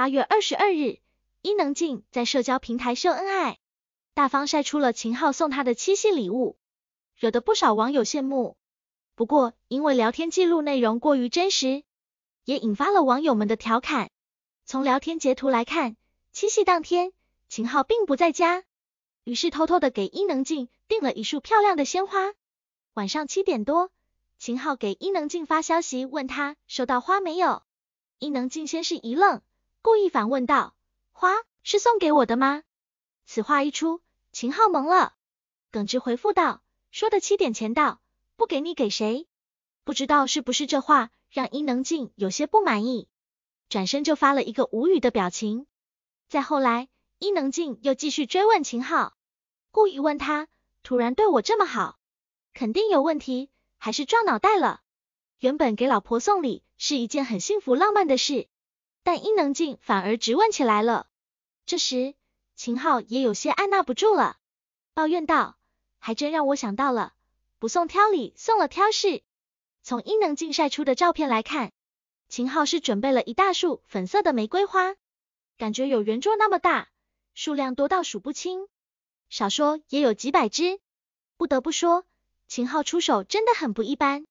八月二十二日，伊能静在社交平台秀恩爱，大方晒出了秦昊送她的七夕礼物，惹得不少网友羡慕。不过，因为聊天记录内容过于真实，也引发了网友们的调侃。从聊天截图来看，七夕当天，秦昊并不在家，于是偷偷的给伊能静订了一束漂亮的鲜花。晚上七点多，秦昊给伊能静发消息，问她收到花没有。伊能静先是一愣。故意反问道：“花是送给我的吗？”此话一出，秦昊懵了，耿直回复道：“说的七点前到，不给你给谁？”不知道是不是这话让伊能静有些不满意，转身就发了一个无语的表情。再后来，伊能静又继续追问秦昊，故意问他：“突然对我这么好，肯定有问题，还是撞脑袋了？”原本给老婆送礼是一件很幸福浪漫的事。但伊能静反而直问起来了，这时秦昊也有些按捺不住了，抱怨道：“还真让我想到了，不送挑礼，送了挑事。从伊能静晒出的照片来看，秦昊是准备了一大束粉色的玫瑰花，感觉有圆桌那么大，数量多到数不清，少说也有几百只。不得不说，秦昊出手真的很不一般，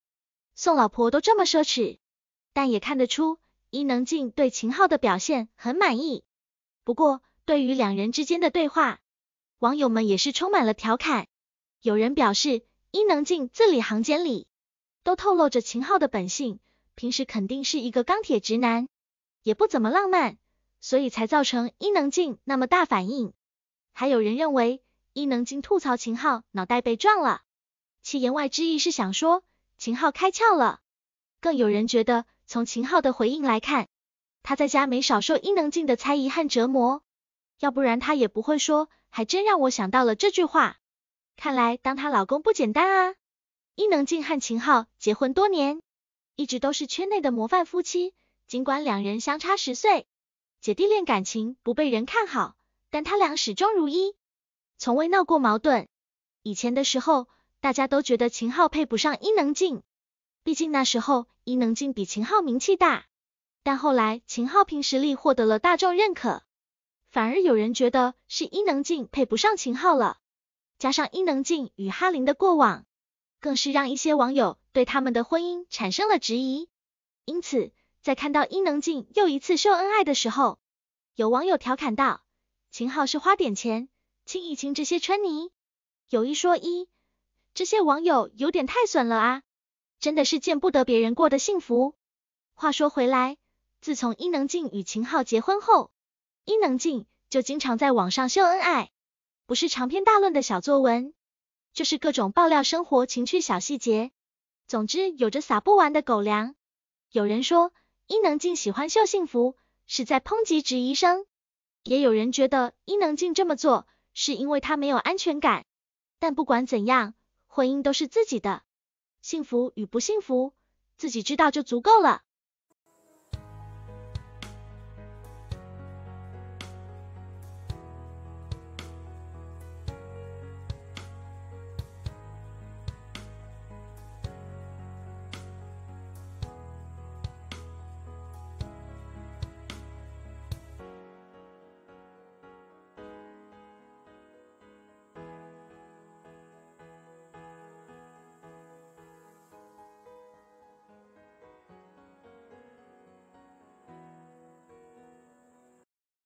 送老婆都这么奢侈，但也看得出。”伊能静对秦昊的表现很满意，不过对于两人之间的对话，网友们也是充满了调侃。有人表示伊能静字里行间里都透露着秦昊的本性，平时肯定是一个钢铁直男，也不怎么浪漫，所以才造成伊能静那么大反应。还有人认为伊能静吐槽秦昊脑袋被撞了，其言外之意是想说秦昊开窍了。更有人觉得。从秦昊的回应来看，他在家没少受伊能静的猜疑和折磨，要不然他也不会说，还真让我想到了这句话。看来当她老公不简单啊！伊能静和秦昊结婚多年，一直都是圈内的模范夫妻，尽管两人相差十岁，姐弟恋感情不被人看好，但他俩始终如一，从未闹过矛盾。以前的时候，大家都觉得秦昊配不上伊能静。毕竟那时候伊能静比秦昊名气大，但后来秦昊凭实力获得了大众认可，反而有人觉得是伊能静配不上秦昊了。加上伊能静与哈林的过往，更是让一些网友对他们的婚姻产生了质疑。因此，在看到伊能静又一次秀恩爱的时候，有网友调侃道：“秦昊是花点钱亲一亲这些春泥。”有一说一，这些网友有点太损了啊！真的是见不得别人过得幸福。话说回来，自从伊能静与秦昊结婚后，伊能静就经常在网上秀恩爱，不是长篇大论的小作文，就是各种爆料生活情趣小细节，总之有着撒不完的狗粮。有人说伊能静喜欢秀幸福是在抨击质疑生，也有人觉得伊能静这么做是因为她没有安全感。但不管怎样，婚姻都是自己的。幸福与不幸福，自己知道就足够了。